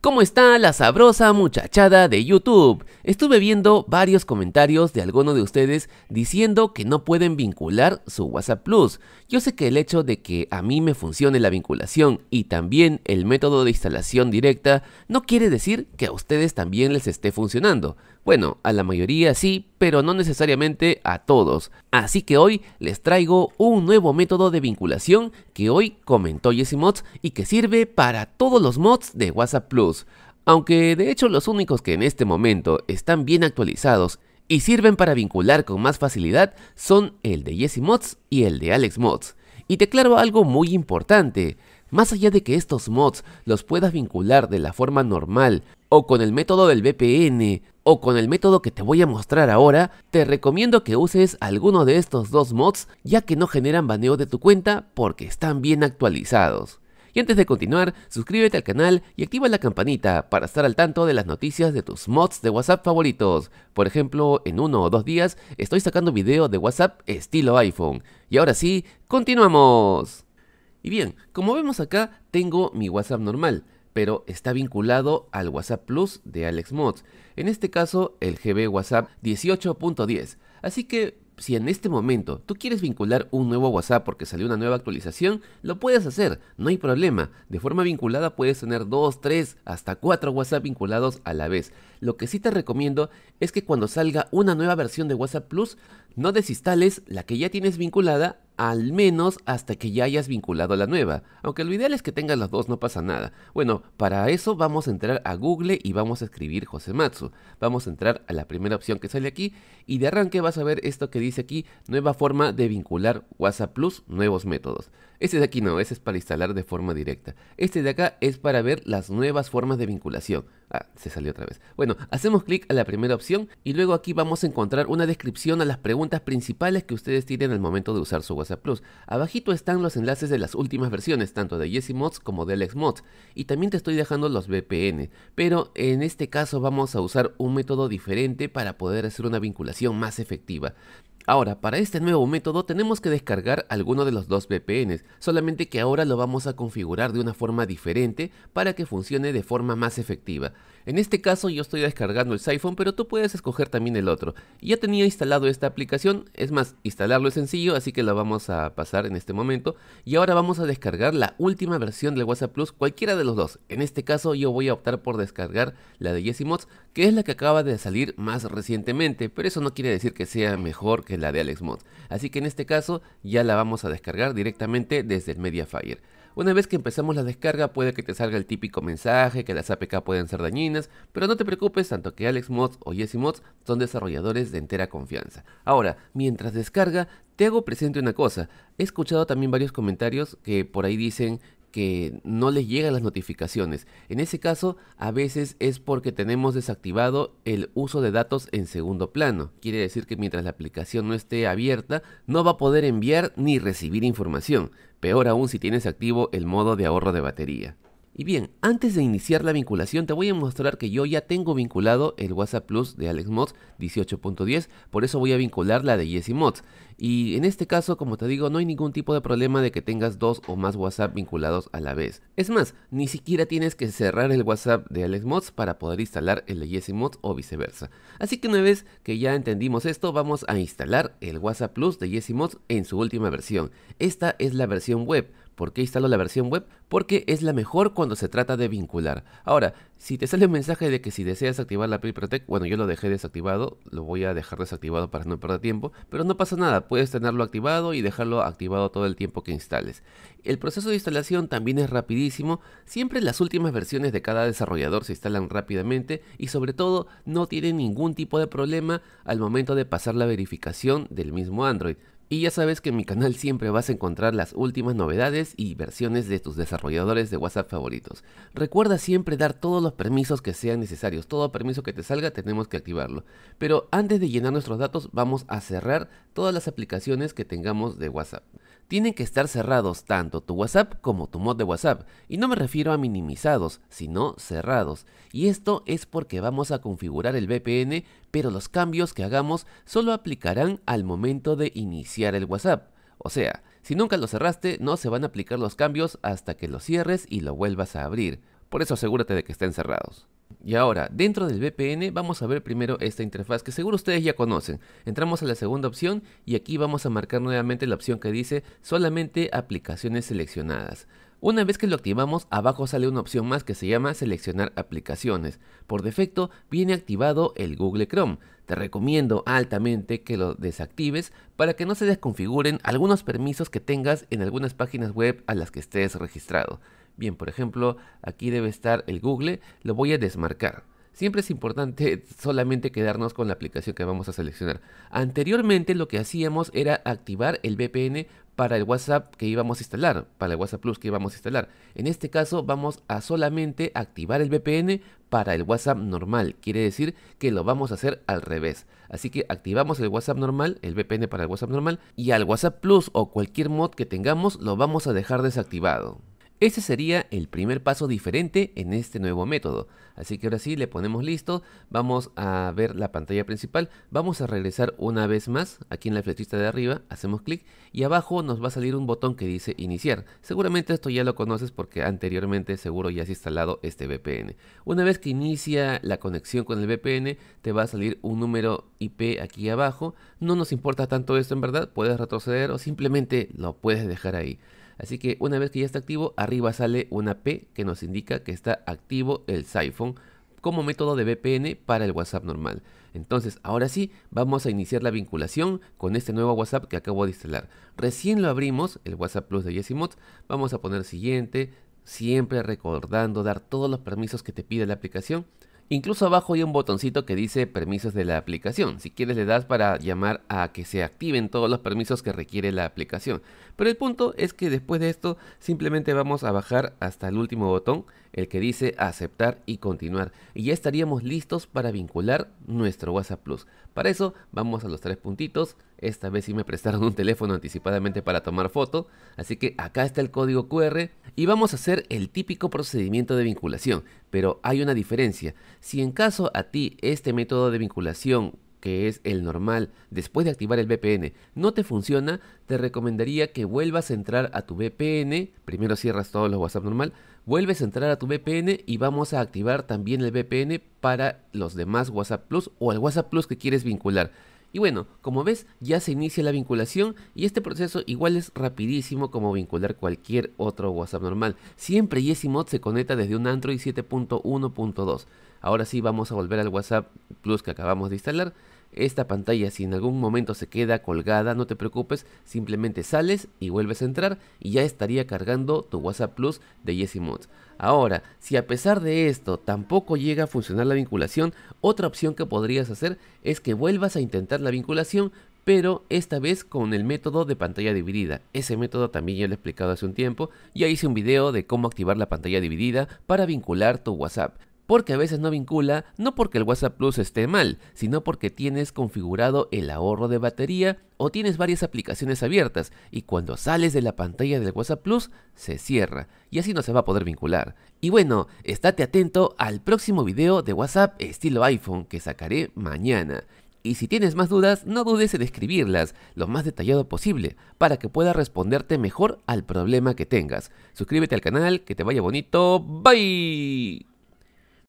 ¿Cómo está la sabrosa muchachada de YouTube? Estuve viendo varios comentarios de alguno de ustedes diciendo que no pueden vincular su WhatsApp Plus. Yo sé que el hecho de que a mí me funcione la vinculación y también el método de instalación directa no quiere decir que a ustedes también les esté funcionando. Bueno, a la mayoría sí, pero no necesariamente a todos. Así que hoy les traigo un nuevo método de vinculación que hoy comentó Mods y que sirve para todos los mods de WhatsApp Plus, aunque de hecho los únicos que en este momento están bien actualizados y sirven para vincular con más facilidad son el de Mods y el de Alex Mods. Y te aclaro algo muy importante, más allá de que estos mods los puedas vincular de la forma normal o con el método del VPN o con el método que te voy a mostrar ahora, te recomiendo que uses alguno de estos dos mods ya que no generan baneo de tu cuenta porque están bien actualizados. Y antes de continuar, suscríbete al canal y activa la campanita para estar al tanto de las noticias de tus mods de WhatsApp favoritos. Por ejemplo, en uno o dos días estoy sacando video de WhatsApp estilo iPhone. Y ahora sí, continuamos. Y bien, como vemos acá, tengo mi WhatsApp normal pero está vinculado al WhatsApp Plus de Alex Mods, en este caso el GB WhatsApp 18.10. Así que si en este momento tú quieres vincular un nuevo WhatsApp porque salió una nueva actualización, lo puedes hacer, no hay problema. De forma vinculada puedes tener 2, 3, hasta 4 WhatsApp vinculados a la vez. Lo que sí te recomiendo es que cuando salga una nueva versión de WhatsApp Plus, no desinstales la que ya tienes vinculada al menos hasta que ya hayas vinculado la nueva, aunque lo ideal es que tengas las dos, no pasa nada. Bueno, para eso vamos a entrar a Google y vamos a escribir Josematsu. Vamos a entrar a la primera opción que sale aquí y de arranque vas a ver esto que dice aquí, nueva forma de vincular WhatsApp Plus, nuevos métodos. Este de aquí no, ese es para instalar de forma directa. Este de acá es para ver las nuevas formas de vinculación. Ah, se salió otra vez. Bueno, hacemos clic a la primera opción y luego aquí vamos a encontrar una descripción a las preguntas principales que ustedes tienen al momento de usar su WhatsApp Plus. Abajito están los enlaces de las últimas versiones, tanto de Jesse Mods como de Alex Mods. Y también te estoy dejando los VPN, pero en este caso vamos a usar un método diferente para poder hacer una vinculación más efectiva. Ahora, para este nuevo método tenemos que descargar alguno de los dos VPNs, solamente que ahora lo vamos a configurar de una forma diferente para que funcione de forma más efectiva. En este caso yo estoy descargando el Siphon, pero tú puedes escoger también el otro. Ya tenía instalado esta aplicación, es más, instalarlo es sencillo, así que lo vamos a pasar en este momento. Y ahora vamos a descargar la última versión del WhatsApp Plus, cualquiera de los dos. En este caso yo voy a optar por descargar la de Yesimods, que es la que acaba de salir más recientemente, pero eso no quiere decir que sea mejor que la de Alex Así que en este caso ya la vamos a descargar directamente desde el Mediafire. Una vez que empezamos la descarga puede que te salga el típico mensaje que las APK pueden ser dañinas, pero no te preocupes tanto que Alex Mods o Jesse Mods son desarrolladores de entera confianza. Ahora, mientras descarga, te hago presente una cosa. He escuchado también varios comentarios que por ahí dicen que no les llegan las notificaciones. En ese caso, a veces es porque tenemos desactivado el uso de datos en segundo plano. Quiere decir que mientras la aplicación no esté abierta, no va a poder enviar ni recibir información. Peor aún si tienes activo el modo de ahorro de batería. Y bien, antes de iniciar la vinculación te voy a mostrar que yo ya tengo vinculado el WhatsApp Plus de AlexMods 18.10, por eso voy a vincular la de YesiMods. Y en este caso, como te digo, no hay ningún tipo de problema de que tengas dos o más WhatsApp vinculados a la vez. Es más, ni siquiera tienes que cerrar el WhatsApp de AlexMods para poder instalar el de YesiMods o viceversa. Así que una vez que ya entendimos esto, vamos a instalar el WhatsApp Plus de YesiMods en su última versión. Esta es la versión web ¿Por qué instalo la versión web? Porque es la mejor cuando se trata de vincular. Ahora, si te sale el mensaje de que si deseas activar la Play Protect, bueno, yo lo dejé desactivado, lo voy a dejar desactivado para no perder tiempo, pero no pasa nada, puedes tenerlo activado y dejarlo activado todo el tiempo que instales. El proceso de instalación también es rapidísimo, siempre las últimas versiones de cada desarrollador se instalan rápidamente y sobre todo no tienen ningún tipo de problema al momento de pasar la verificación del mismo Android. Y ya sabes que en mi canal siempre vas a encontrar las últimas novedades y versiones de tus desarrolladores de WhatsApp favoritos. Recuerda siempre dar todos los permisos que sean necesarios, todo permiso que te salga tenemos que activarlo. Pero antes de llenar nuestros datos vamos a cerrar todas las aplicaciones que tengamos de WhatsApp tienen que estar cerrados tanto tu WhatsApp como tu mod de WhatsApp. Y no me refiero a minimizados, sino cerrados. Y esto es porque vamos a configurar el VPN, pero los cambios que hagamos solo aplicarán al momento de iniciar el WhatsApp. O sea, si nunca lo cerraste, no se van a aplicar los cambios hasta que lo cierres y lo vuelvas a abrir. Por eso asegúrate de que estén cerrados. Y ahora, dentro del VPN vamos a ver primero esta interfaz que seguro ustedes ya conocen. Entramos a la segunda opción y aquí vamos a marcar nuevamente la opción que dice solamente aplicaciones seleccionadas. Una vez que lo activamos, abajo sale una opción más que se llama seleccionar aplicaciones. Por defecto viene activado el Google Chrome. Te recomiendo altamente que lo desactives para que no se desconfiguren algunos permisos que tengas en algunas páginas web a las que estés registrado. Bien, por ejemplo, aquí debe estar el Google, lo voy a desmarcar. Siempre es importante solamente quedarnos con la aplicación que vamos a seleccionar. Anteriormente lo que hacíamos era activar el VPN para el WhatsApp que íbamos a instalar, para el WhatsApp Plus que íbamos a instalar. En este caso vamos a solamente activar el VPN para el WhatsApp normal, quiere decir que lo vamos a hacer al revés. Así que activamos el WhatsApp normal, el VPN para el WhatsApp normal, y al WhatsApp Plus o cualquier mod que tengamos lo vamos a dejar desactivado. Ese sería el primer paso diferente en este nuevo método. Así que ahora sí, le ponemos listo, vamos a ver la pantalla principal, vamos a regresar una vez más, aquí en la flechita de arriba, hacemos clic y abajo nos va a salir un botón que dice iniciar. Seguramente esto ya lo conoces porque anteriormente seguro ya has instalado este VPN. Una vez que inicia la conexión con el VPN, te va a salir un número IP aquí abajo. No nos importa tanto esto en verdad, puedes retroceder o simplemente lo puedes dejar ahí. Así que una vez que ya está activo, arriba sale una P que nos indica que está activo el Siphon como método de VPN para el WhatsApp normal. Entonces, ahora sí, vamos a iniciar la vinculación con este nuevo WhatsApp que acabo de instalar. Recién lo abrimos, el WhatsApp Plus de Yesimod. Vamos a poner siguiente, siempre recordando dar todos los permisos que te pide la aplicación. Incluso abajo hay un botoncito que dice permisos de la aplicación. Si quieres le das para llamar a que se activen todos los permisos que requiere la aplicación. Pero el punto es que después de esto simplemente vamos a bajar hasta el último botón el que dice aceptar y continuar. Y ya estaríamos listos para vincular nuestro WhatsApp Plus. Para eso vamos a los tres puntitos. Esta vez sí me prestaron un teléfono anticipadamente para tomar foto. Así que acá está el código QR y vamos a hacer el típico procedimiento de vinculación. Pero hay una diferencia. Si en caso a ti este método de vinculación que es el normal, después de activar el VPN, no te funciona, te recomendaría que vuelvas a entrar a tu VPN, primero cierras todos los WhatsApp normal, vuelves a entrar a tu VPN y vamos a activar también el VPN para los demás WhatsApp Plus o el WhatsApp Plus que quieres vincular. Y bueno, como ves, ya se inicia la vinculación y este proceso igual es rapidísimo como vincular cualquier otro WhatsApp normal. Siempre YesiMod se conecta desde un Android 7.1.2. Ahora sí vamos a volver al WhatsApp Plus que acabamos de instalar esta pantalla si en algún momento se queda colgada, no te preocupes, simplemente sales y vuelves a entrar y ya estaría cargando tu WhatsApp Plus de YesiMods. Ahora, si a pesar de esto tampoco llega a funcionar la vinculación, otra opción que podrías hacer es que vuelvas a intentar la vinculación, pero esta vez con el método de pantalla dividida. Ese método también ya lo he explicado hace un tiempo, ya hice un video de cómo activar la pantalla dividida para vincular tu WhatsApp porque a veces no vincula, no porque el WhatsApp Plus esté mal, sino porque tienes configurado el ahorro de batería o tienes varias aplicaciones abiertas y cuando sales de la pantalla del WhatsApp Plus se cierra y así no se va a poder vincular. Y bueno, estate atento al próximo video de WhatsApp estilo iPhone que sacaré mañana. Y si tienes más dudas, no dudes en escribirlas lo más detallado posible para que pueda responderte mejor al problema que tengas. Suscríbete al canal, que te vaya bonito. Bye.